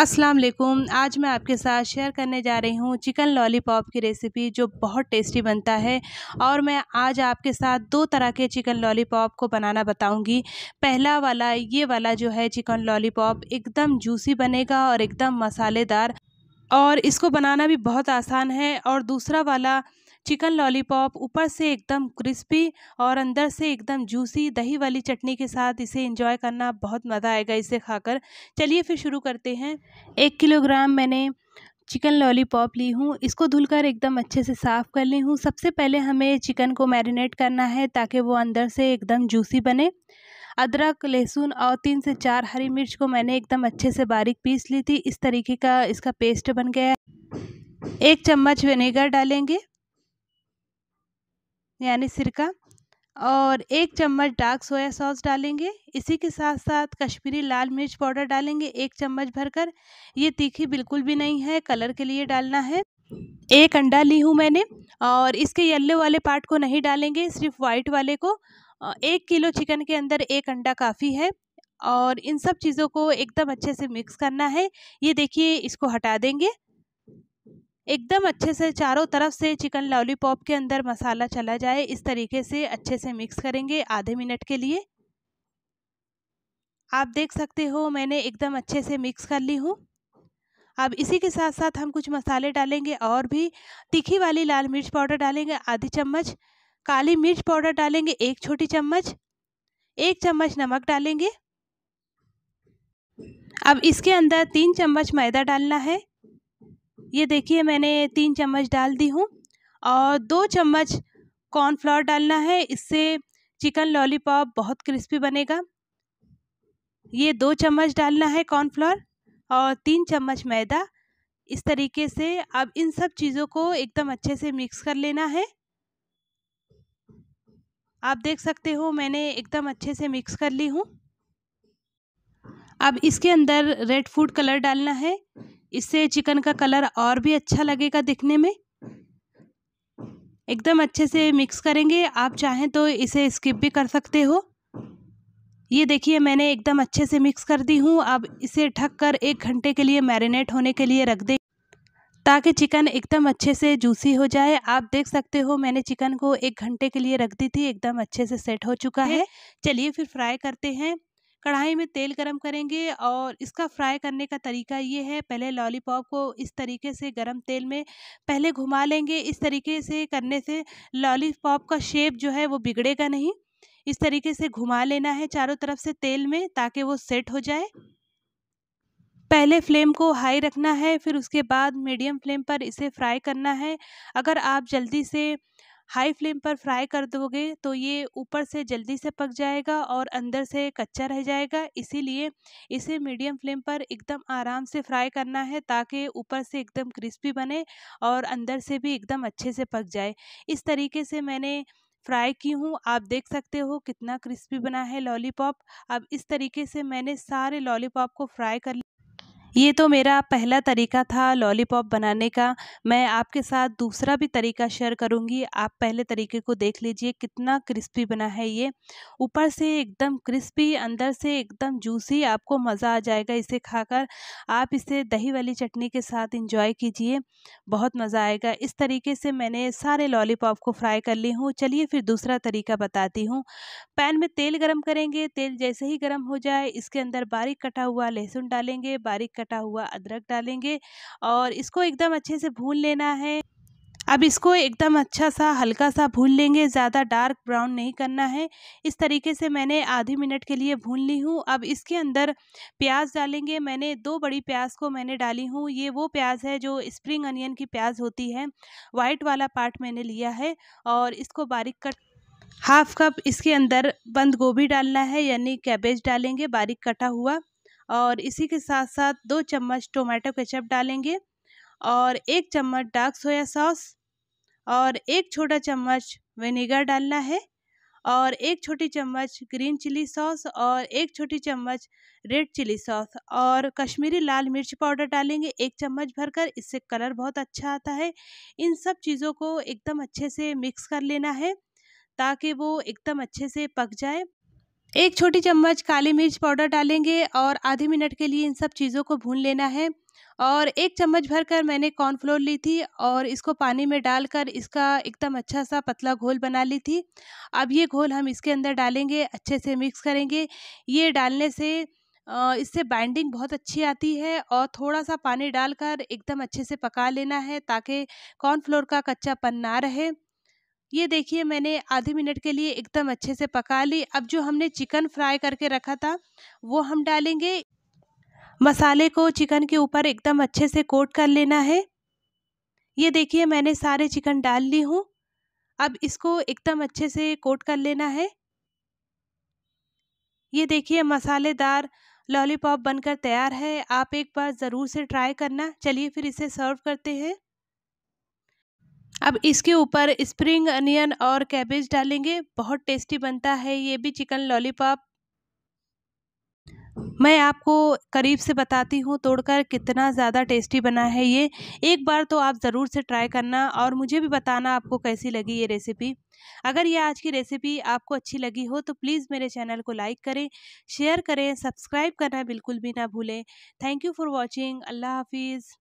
अस्सलाम वालेकुम आज मैं आपके साथ शेयर करने जा रही हूँ चिकन लॉलीपॉप की रेसिपी जो बहुत टेस्टी बनता है और मैं आज आपके साथ दो तरह के चिकन लॉलीपॉप को बनाना बताऊँगी पहला वाला ये वाला जो है चिकन लॉलीपॉप एकदम जूसी बनेगा और एकदम मसालेदार और इसको बनाना भी बहुत आसान है और दूसरा वाला चिकन लॉलीपॉप ऊपर से एकदम क्रिस्पी और अंदर से एकदम जूसी दही वाली चटनी के साथ इसे इंजॉय करना बहुत मज़ा आएगा इसे खाकर चलिए फिर शुरू करते हैं एक किलोग्राम मैंने चिकन लॉलीपॉप ली हूँ इसको धुलकर एकदम अच्छे से साफ़ कर ली हूँ सबसे पहले हमें चिकन को मैरिनेट करना है ताकि वो अंदर से एकदम जूसी बने अदरक लहसुन और तीन से चार हरी मिर्च को मैंने एकदम अच्छे से बारीक पीस ली थी इस तरीके का इसका पेस्ट बन गया है एक चम्मच विनेगर डालेंगे यानी सिरका और एक चम्मच डार्क सोया सॉस डालेंगे इसी के साथ साथ कश्मीरी लाल मिर्च पाउडर डालेंगे एक चम्मच भरकर ये तीखी बिल्कुल भी नहीं है कलर के लिए डालना है एक अंडा ली हूँ मैंने और इसके येल्लो वाले पार्ट को नहीं डालेंगे सिर्फ वाइट वाले को एक किलो चिकन के अंदर एक अंडा काफ़ी है और इन सब चीज़ों को एकदम अच्छे से मिक्स करना है ये देखिए इसको हटा देंगे एकदम अच्छे से चारों तरफ से चिकन लॉलीपॉप के अंदर मसाला चला जाए इस तरीके से अच्छे से मिक्स करेंगे आधे मिनट के लिए आप देख सकते हो मैंने एकदम अच्छे से मिक्स कर ली हूँ अब इसी के साथ साथ हम कुछ मसाले डालेंगे और भी तीखी वाली लाल मिर्च पाउडर डालेंगे आधी चम्मच काली मिर्च पाउडर डालेंगे एक छोटी चम्मच एक चम्मच नमक डालेंगे अब इसके अंदर तीन चम्मच मैदा डालना है ये देखिए मैंने तीन चम्मच डाल दी हूँ और दो चम्मच कॉर्नफ्लावर डालना है इससे चिकन लॉलीपॉप बहुत क्रिस्पी बनेगा ये दो चम्मच डालना है कॉर्नफ्लावर और तीन चम्मच मैदा इस तरीके से अब इन सब चीज़ों को एकदम अच्छे से मिक्स कर लेना है आप देख सकते हो मैंने एकदम अच्छे से मिक्स कर ली हूँ अब इसके अंदर रेड फूड कलर डालना है इससे चिकन का कलर और भी अच्छा लगेगा दिखने में एकदम अच्छे से मिक्स करेंगे आप चाहें तो इसे स्किप भी कर सकते हो ये देखिए मैंने एकदम अच्छे से मिक्स कर दी हूँ अब इसे ढक कर एक घंटे के लिए मैरिनेट होने के लिए रख दें ताकि चिकन एकदम अच्छे से जूसी हो जाए आप देख सकते हो मैंने चिकन को एक घंटे के लिए रख दी थी एकदम अच्छे से सेट हो चुका है चलिए फिर फ्राई करते हैं कढ़ाई में तेल गरम करेंगे और इसका फ्राई करने का तरीका ये है पहले लॉलीपॉप को इस तरीके से गरम तेल में पहले घुमा लेंगे इस तरीके से करने से लॉलीपॉप का शेप जो है वो बिगड़ेगा नहीं इस तरीके से घुमा लेना है चारों तरफ से तेल में ताकि वो सेट हो जाए पहले फ्लेम को हाई रखना है फिर उसके बाद मीडियम फ्लेम पर इसे फ्राई करना है अगर आप जल्दी से हाई फ्लेम पर फ्राई कर दोगे तो ये ऊपर से जल्दी से पक जाएगा और अंदर से कच्चा रह जाएगा इसीलिए इसे मीडियम फ्लेम पर एकदम आराम से फ्राई करना है ताकि ऊपर से एकदम क्रिस्पी बने और अंदर से भी एकदम अच्छे से पक जाए इस तरीके से मैंने फ्राई की हूँ आप देख सकते हो कितना क्रिस्पी बना है लॉलीपॉप अब इस तरीके से मैंने सारे लॉलीपॉप को फ्राई कर ये तो मेरा पहला तरीका था लॉलीपॉप बनाने का मैं आपके साथ दूसरा भी तरीका शेयर करूँगी आप पहले तरीके को देख लीजिए कितना क्रिस्पी बना है ये ऊपर से एकदम क्रिस्पी अंदर से एकदम जूसी आपको मज़ा आ जाएगा इसे खाकर आप इसे दही वाली चटनी के साथ इंजॉय कीजिए बहुत मज़ा आएगा इस तरीके से मैंने सारे लॉलीपॉप को फ्राई कर ली हूँ चलिए फिर दूसरा तरीका बताती हूँ पैन में तेल गर्म करेंगे तेल जैसे ही गर्म हो जाए इसके अंदर बारीक कटा हुआ लहसुन डालेंगे बारीक कटा हुआ अदरक डालेंगे और इसको एकदम अच्छे से भून लेना है अब इसको एकदम अच्छा सा हल्का सा भून लेंगे ज़्यादा डार्क ब्राउन नहीं करना है इस तरीके से मैंने आधे मिनट के लिए भून ली हूँ अब इसके अंदर प्याज डालेंगे मैंने दो बड़ी प्याज को मैंने डाली हूँ ये वो प्याज है जो स्प्रिंग अनियन की प्याज होती है वाइट वाला पार्ट मैंने लिया है और इसको बारीक कट हाफ कप इसके अंदर बंद गोभी डालना है यानी कैबेज डालेंगे बारीक कटा हुआ और इसी के साथ साथ दो चम्मच टोमेटो केचप डालेंगे और एक चम्मच डार्क सोया सॉस और एक छोटा चम्मच विनेगर डालना है और एक छोटी चम्मच ग्रीन चिली सॉस और एक छोटी चम्मच रेड चिली सॉस और कश्मीरी लाल मिर्च पाउडर डालेंगे एक चम्मच भरकर इससे कलर बहुत अच्छा आता है इन सब चीज़ों को एकदम अच्छे से मिक्स कर लेना है ताकि वो एकदम अच्छे से पक जाए एक छोटी चम्मच काली मिर्च पाउडर डालेंगे और आधे मिनट के लिए इन सब चीज़ों को भून लेना है और एक चम्मच भर कर मैंने कॉर्नफ्लोर ली थी और इसको पानी में डालकर इसका एकदम अच्छा सा पतला घोल बना ली थी अब ये घोल हम इसके अंदर डालेंगे अच्छे से मिक्स करेंगे ये डालने से इससे बाइंडिंग बहुत अच्छी आती है और थोड़ा सा पानी डालकर एकदम अच्छे से पका लेना है ताकि कॉर्नफ्लोर का कच्चापन ना रहे ये देखिए मैंने आधे मिनट के लिए एकदम अच्छे से पका ली अब जो हमने चिकन फ्राई करके रखा था वो हम डालेंगे मसाले को चिकन के ऊपर एकदम अच्छे से कोट कर लेना है ये देखिए मैंने सारे चिकन डाल ली हूँ अब इसको एकदम अच्छे से कोट कर लेना है ये देखिए मसालेदार लॉलीपॉप बनकर तैयार है आप एक बार ज़रूर से ट्राई करना चलिए फिर इसे सर्व करते हैं अब इसके ऊपर स्प्रिंग अनियन और कैबेज डालेंगे बहुत टेस्टी बनता है ये भी चिकन लॉलीपॉप मैं आपको करीब से बताती हूँ तोड़कर कितना ज़्यादा टेस्टी बना है ये एक बार तो आप ज़रूर से ट्राई करना और मुझे भी बताना आपको कैसी लगी ये रेसिपी अगर ये आज की रेसिपी आपको अच्छी लगी हो तो प्लीज़ मेरे चैनल को लाइक करें शेयर करें सब्सक्राइब करना बिल्कुल भी ना भूलें थैंक यू फॉर वॉचिंग अल्लाह हाफिज़